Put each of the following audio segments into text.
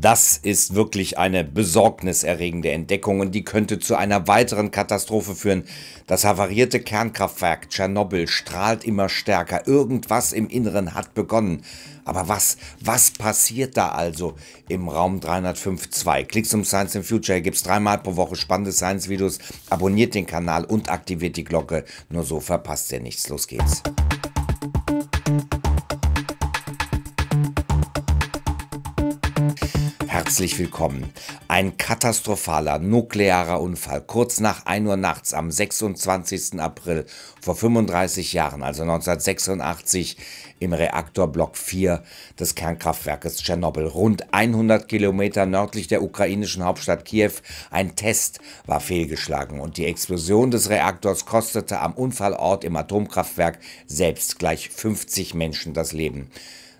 Das ist wirklich eine besorgniserregende Entdeckung und die könnte zu einer weiteren Katastrophe führen. Das havarierte Kernkraftwerk Tschernobyl strahlt immer stärker. Irgendwas im Inneren hat begonnen. Aber was, was passiert da also im Raum 305.2? Klicks um Science in Future gibt es dreimal pro Woche spannende Science-Videos. Abonniert den Kanal und aktiviert die Glocke. Nur so verpasst ihr nichts. Los geht's. Herzlich willkommen. Ein katastrophaler nuklearer Unfall kurz nach 1 Uhr nachts am 26. April vor 35 Jahren, also 1986, im Reaktor Block 4 des Kernkraftwerkes Tschernobyl, rund 100 Kilometer nördlich der ukrainischen Hauptstadt Kiew. Ein Test war fehlgeschlagen und die Explosion des Reaktors kostete am Unfallort im Atomkraftwerk selbst gleich 50 Menschen das Leben.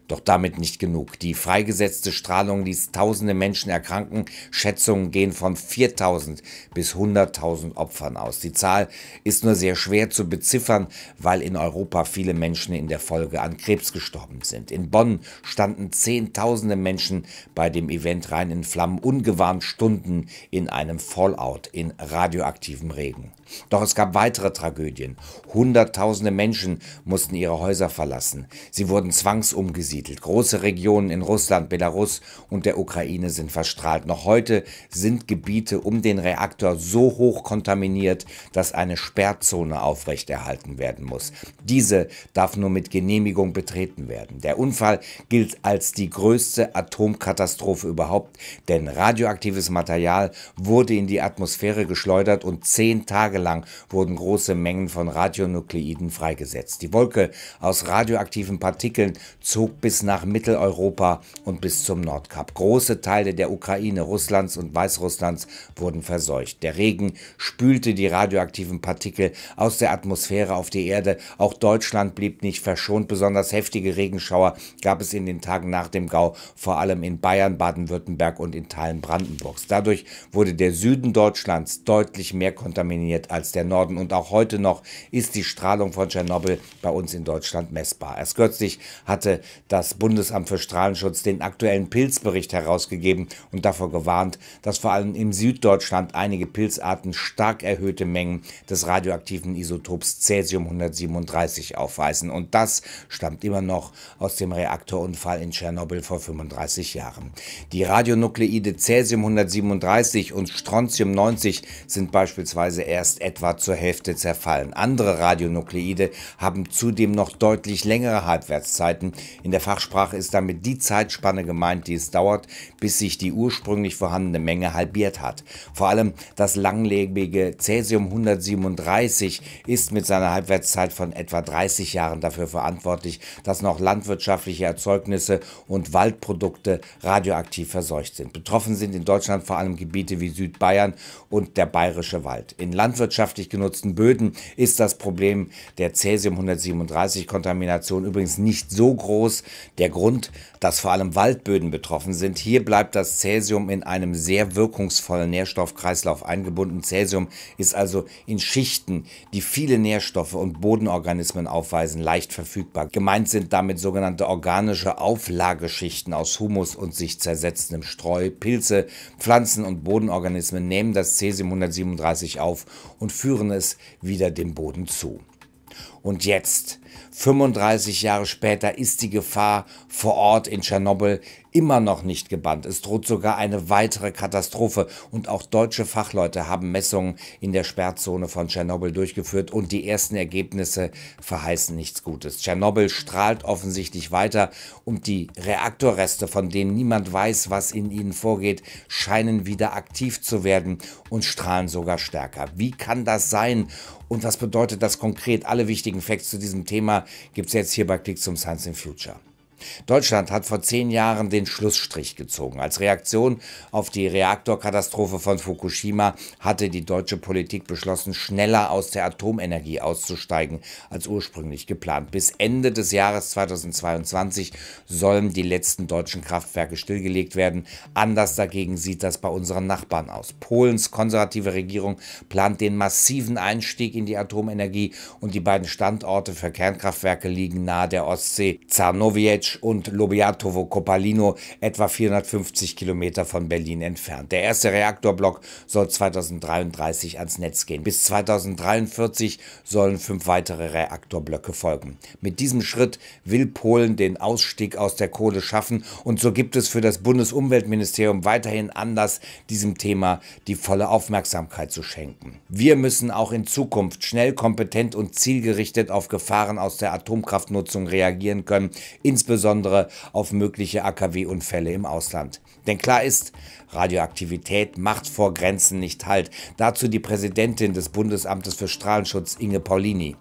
Doch damit nicht genug. Die freigesetzte Strahlung ließ tausende Menschen erkranken. Schätzungen gehen von 4000 bis 100.000 Opfern aus. Die Zahl ist nur sehr schwer zu beziffern, weil in Europa viele Menschen in der Folge an Krebs gestorben sind. In Bonn standen Zehntausende Menschen bei dem Event rein in Flammen, ungewarnt Stunden in einem Fallout in radioaktivem Regen. Doch es gab weitere Tragödien. Hunderttausende Menschen mussten ihre Häuser verlassen. Sie wurden zwangsumgesiedelt angesiedelt. Große Regionen in Russland, Belarus und der Ukraine sind verstrahlt. Noch heute sind Gebiete um den Reaktor so hoch kontaminiert, dass eine Sperrzone aufrechterhalten werden muss. Diese darf nur mit Genehmigung betreten werden. Der Unfall gilt als die größte Atomkatastrophe überhaupt, denn radioaktives Material wurde in die Atmosphäre geschleudert und zehn Tage lang wurden große Mengen von Radionukleiden freigesetzt. Die Wolke aus radioaktiven Partikeln zog bis bis nach Mitteleuropa und bis zum Nordkap. Große Teile der Ukraine, Russlands und Weißrusslands wurden verseucht. Der Regen spülte die radioaktiven Partikel aus der Atmosphäre auf die Erde. Auch Deutschland blieb nicht verschont. Besonders heftige Regenschauer gab es in den Tagen nach dem Gau, vor allem in Bayern, Baden-Württemberg und in Teilen Brandenburgs. Dadurch wurde der Süden Deutschlands deutlich mehr kontaminiert als der Norden. Und auch heute noch ist die Strahlung von Tschernobyl bei uns in Deutschland messbar. Erst kürzlich hatte das das Bundesamt für Strahlenschutz den aktuellen Pilzbericht herausgegeben und davor gewarnt, dass vor allem im Süddeutschland einige Pilzarten stark erhöhte Mengen des radioaktiven Isotops Cäsium-137 aufweisen. Und das stammt immer noch aus dem Reaktorunfall in Tschernobyl vor 35 Jahren. Die Radionukleide Cäsium-137 und Strontium-90 sind beispielsweise erst etwa zur Hälfte zerfallen. Andere Radionukleide haben zudem noch deutlich längere Halbwertszeiten. In der Fachsprache ist damit die Zeitspanne gemeint, die es dauert, bis sich die ursprünglich vorhandene Menge halbiert hat. Vor allem das langlebige Cäsium 137 ist mit seiner Halbwertszeit von etwa 30 Jahren dafür verantwortlich, dass noch landwirtschaftliche Erzeugnisse und Waldprodukte radioaktiv verseucht sind. Betroffen sind in Deutschland vor allem Gebiete wie Südbayern und der bayerische Wald. In landwirtschaftlich genutzten Böden ist das Problem der Cäsium 137 Kontamination übrigens nicht so groß, der Grund, dass vor allem Waldböden betroffen sind. Hier bleibt das Cäsium in einem sehr wirkungsvollen Nährstoffkreislauf eingebunden. Cäsium ist also in Schichten, die viele Nährstoffe und Bodenorganismen aufweisen, leicht verfügbar. Gemeint sind damit sogenannte organische Auflageschichten aus Humus und sich zersetzendem Streu. Pilze, Pflanzen und Bodenorganismen nehmen das Cäsium 137 auf und führen es wieder dem Boden zu. Und jetzt 35 Jahre später ist die Gefahr vor Ort in Tschernobyl immer noch nicht gebannt. Es droht sogar eine weitere Katastrophe und auch deutsche Fachleute haben Messungen in der Sperrzone von Tschernobyl durchgeführt und die ersten Ergebnisse verheißen nichts Gutes. Tschernobyl strahlt offensichtlich weiter und die Reaktorreste, von denen niemand weiß, was in ihnen vorgeht, scheinen wieder aktiv zu werden und strahlen sogar stärker. Wie kann das sein und was bedeutet das konkret? Alle wichtigen Facts zu diesem Thema gibt es jetzt hier bei Klick zum Science in Future. Deutschland hat vor zehn Jahren den Schlussstrich gezogen. Als Reaktion auf die Reaktorkatastrophe von Fukushima hatte die deutsche Politik beschlossen, schneller aus der Atomenergie auszusteigen als ursprünglich geplant. Bis Ende des Jahres 2022 sollen die letzten deutschen Kraftwerke stillgelegt werden. Anders dagegen sieht das bei unseren Nachbarn aus. Polens konservative Regierung plant den massiven Einstieg in die Atomenergie und die beiden Standorte für Kernkraftwerke liegen nahe der Ostsee. Czarnowiec Schwedic und Lobiatovo Kopalino etwa 450 Kilometer von Berlin entfernt. Der erste Reaktorblock soll 2033 ans Netz gehen. Bis 2043 sollen fünf weitere Reaktorblöcke folgen. Mit diesem Schritt will Polen den Ausstieg aus der Kohle schaffen und so gibt es für das Bundesumweltministerium weiterhin Anlass, diesem Thema die volle Aufmerksamkeit zu schenken. Wir müssen auch in Zukunft schnell, kompetent und zielgerichtet auf Gefahren aus der Atomkraftnutzung reagieren können, insbesondere insbesondere auf mögliche AKW-Unfälle im Ausland. Denn klar ist, Radioaktivität macht vor Grenzen nicht Halt. Dazu die Präsidentin des Bundesamtes für Strahlenschutz Inge Paulini.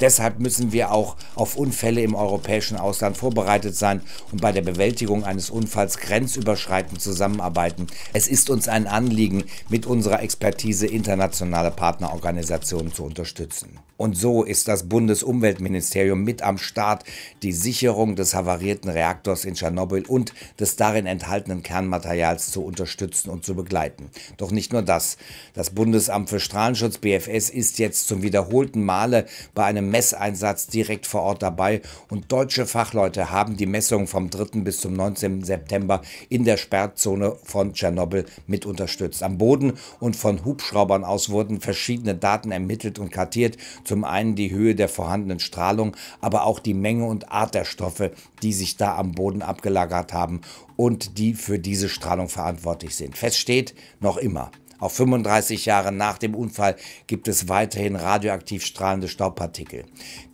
Deshalb müssen wir auch auf Unfälle im europäischen Ausland vorbereitet sein und bei der Bewältigung eines Unfalls grenzüberschreitend zusammenarbeiten. Es ist uns ein Anliegen, mit unserer Expertise internationale Partnerorganisationen zu unterstützen. Und so ist das Bundesumweltministerium mit am Start, die Sicherung des havarierten Reaktors in Tschernobyl und des darin enthaltenen Kernmaterials zu unterstützen und zu begleiten. Doch nicht nur das. Das Bundesamt für Strahlenschutz BFS ist jetzt zum wiederholten Male bei einem Messeinsatz direkt vor Ort dabei und deutsche Fachleute haben die Messungen vom 3. bis zum 19. September in der Sperrzone von Tschernobyl mit unterstützt. Am Boden und von Hubschraubern aus wurden verschiedene Daten ermittelt und kartiert. Zum einen die Höhe der vorhandenen Strahlung, aber auch die Menge und Art der Stoffe, die sich da am Boden abgelagert haben und die für diese Strahlung verantwortlich sind. Fest steht noch immer, auch 35 Jahre nach dem Unfall gibt es weiterhin radioaktiv strahlende Staubpartikel.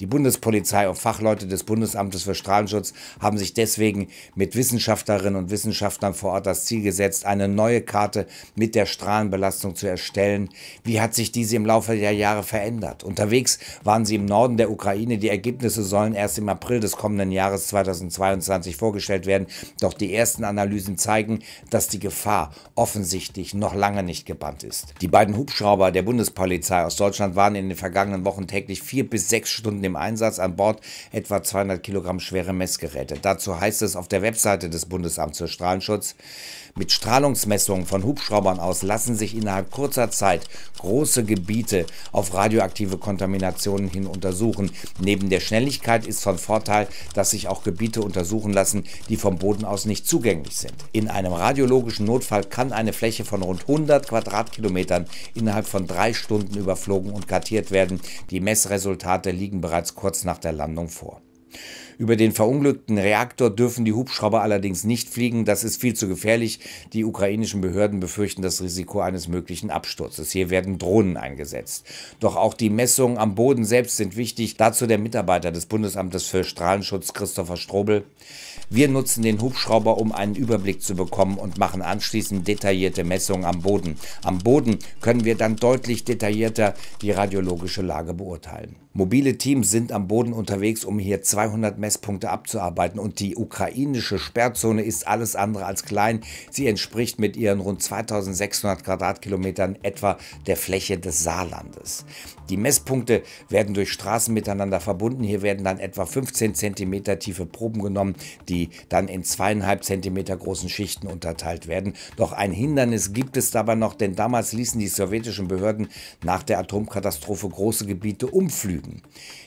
Die Bundespolizei und Fachleute des Bundesamtes für Strahlenschutz haben sich deswegen mit Wissenschaftlerinnen und Wissenschaftlern vor Ort das Ziel gesetzt, eine neue Karte mit der Strahlenbelastung zu erstellen. Wie hat sich diese im Laufe der Jahre verändert? Unterwegs waren sie im Norden der Ukraine. Die Ergebnisse sollen erst im April des kommenden Jahres 2022 vorgestellt werden. Doch die ersten Analysen zeigen, dass die Gefahr offensichtlich noch lange nicht gebannt eingebannt ist. Die beiden Hubschrauber der Bundespolizei aus Deutschland waren in den vergangenen Wochen täglich vier bis sechs Stunden im Einsatz an Bord etwa 200 Kilogramm schwere Messgeräte. Dazu heißt es auf der Webseite des Bundesamts für Strahlenschutz, mit Strahlungsmessungen von Hubschraubern aus lassen sich innerhalb kurzer Zeit große Gebiete auf radioaktive Kontaminationen hin untersuchen. Neben der Schnelligkeit ist von Vorteil, dass sich auch Gebiete untersuchen lassen, die vom Boden aus nicht zugänglich sind. In einem radiologischen Notfall kann eine Fläche von rund 100 Quadratkilometern innerhalb von drei Stunden überflogen und kartiert werden. Die Messresultate liegen bereits kurz nach der Landung vor. Über den verunglückten Reaktor dürfen die Hubschrauber allerdings nicht fliegen. Das ist viel zu gefährlich. Die ukrainischen Behörden befürchten das Risiko eines möglichen Absturzes. Hier werden Drohnen eingesetzt. Doch auch die Messungen am Boden selbst sind wichtig. Dazu der Mitarbeiter des Bundesamtes für Strahlenschutz Christopher Strobel. Wir nutzen den Hubschrauber, um einen Überblick zu bekommen und machen anschließend detaillierte Messungen am Boden. Am Boden können wir dann deutlich detaillierter die radiologische Lage beurteilen. Mobile Teams sind am Boden unterwegs, um hier 200 Messpunkte abzuarbeiten und die ukrainische Sperrzone ist alles andere als klein. Sie entspricht mit ihren rund 2600 Quadratkilometern etwa der Fläche des Saarlandes. Die Messpunkte werden durch Straßen miteinander verbunden. Hier werden dann etwa 15 Zentimeter tiefe Proben genommen, die die dann in zweieinhalb Zentimeter großen Schichten unterteilt werden. Doch ein Hindernis gibt es dabei noch, denn damals ließen die sowjetischen Behörden nach der Atomkatastrophe große Gebiete umflügen.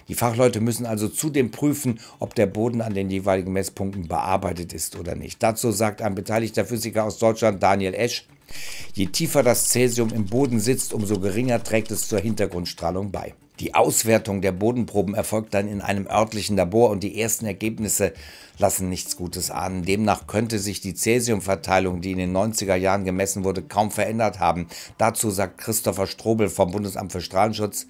Die Fachleute müssen also zudem prüfen, ob der Boden an den jeweiligen Messpunkten bearbeitet ist oder nicht. Dazu sagt ein beteiligter Physiker aus Deutschland, Daniel Esch, Je tiefer das Cäsium im Boden sitzt, umso geringer trägt es zur Hintergrundstrahlung bei. Die Auswertung der Bodenproben erfolgt dann in einem örtlichen Labor und die ersten Ergebnisse lassen nichts Gutes ahnen. Demnach könnte sich die Cäsiumverteilung, die in den 90er Jahren gemessen wurde, kaum verändert haben. Dazu sagt Christopher Strobel vom Bundesamt für Strahlenschutz.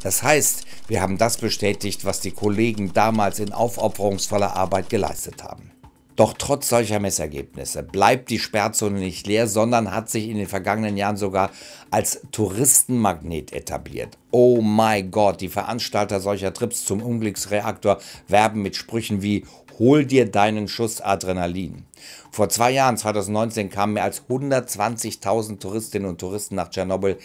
Das heißt, wir haben das bestätigt, was die Kollegen damals in aufopferungsvoller Arbeit geleistet haben. Doch trotz solcher Messergebnisse bleibt die Sperrzone nicht leer, sondern hat sich in den vergangenen Jahren sogar als Touristenmagnet etabliert. Oh mein Gott, die Veranstalter solcher Trips zum Unglücksreaktor werben mit Sprüchen wie Hol dir deinen Schuss Adrenalin. Vor zwei Jahren, 2019, kamen mehr als 120.000 Touristinnen und Touristen nach Tschernobyl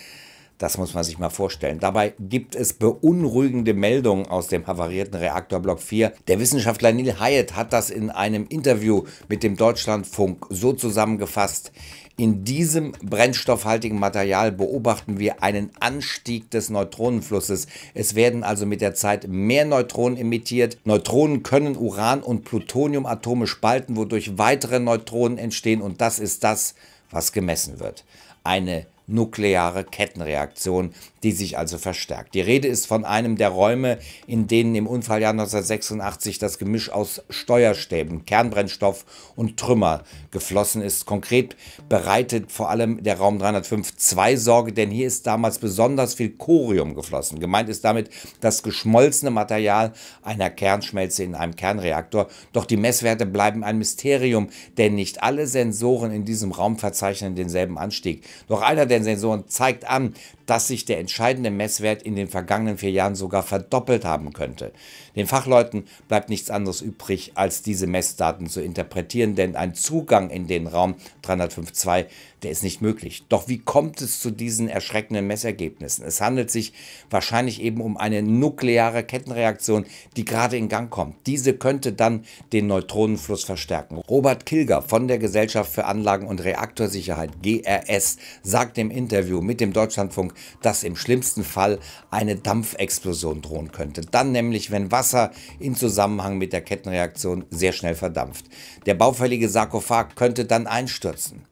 das muss man sich mal vorstellen. Dabei gibt es beunruhigende Meldungen aus dem havarierten Reaktor Block 4. Der Wissenschaftler Neil Hyatt hat das in einem Interview mit dem Deutschlandfunk so zusammengefasst. In diesem brennstoffhaltigen Material beobachten wir einen Anstieg des Neutronenflusses. Es werden also mit der Zeit mehr Neutronen emittiert. Neutronen können Uran- und Plutoniumatome spalten, wodurch weitere Neutronen entstehen und das ist das, was gemessen wird. Eine nukleare Kettenreaktion, die sich also verstärkt. Die Rede ist von einem der Räume, in denen im Unfalljahr 1986 das Gemisch aus Steuerstäben, Kernbrennstoff und Trümmer geflossen ist. Konkret bereitet vor allem der Raum 305-2 Sorge, denn hier ist damals besonders viel Corium geflossen. Gemeint ist damit das geschmolzene Material einer Kernschmelze in einem Kernreaktor. Doch die Messwerte bleiben ein Mysterium, denn nicht alle Sensoren in diesem Raum verzeichnen denselben Anstieg. Doch einer der denn Sensoren zeigt an, dass sich der entscheidende Messwert in den vergangenen vier Jahren sogar verdoppelt haben könnte. Den Fachleuten bleibt nichts anderes übrig, als diese Messdaten zu interpretieren, denn ein Zugang in den Raum 305.2, der ist nicht möglich. Doch wie kommt es zu diesen erschreckenden Messergebnissen? Es handelt sich wahrscheinlich eben um eine nukleare Kettenreaktion, die gerade in Gang kommt. Diese könnte dann den Neutronenfluss verstärken. Robert Kilger von der Gesellschaft für Anlagen- und Reaktorsicherheit, GRS, sagt im Interview mit dem Deutschlandfunk, dass im schlimmsten Fall eine Dampfexplosion drohen könnte. Dann nämlich, wenn Wasser im Zusammenhang mit der Kettenreaktion sehr schnell verdampft. Der baufällige Sarkophag könnte dann einstürzen.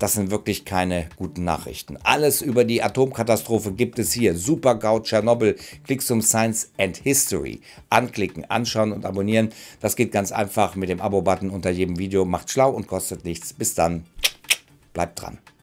Das sind wirklich keine guten Nachrichten. Alles über die Atomkatastrophe gibt es hier. Supergau Tschernobyl. Klick zum Science and History. Anklicken, anschauen und abonnieren. Das geht ganz einfach mit dem Abo-Button unter jedem Video. Macht schlau und kostet nichts. Bis dann. Bleibt dran.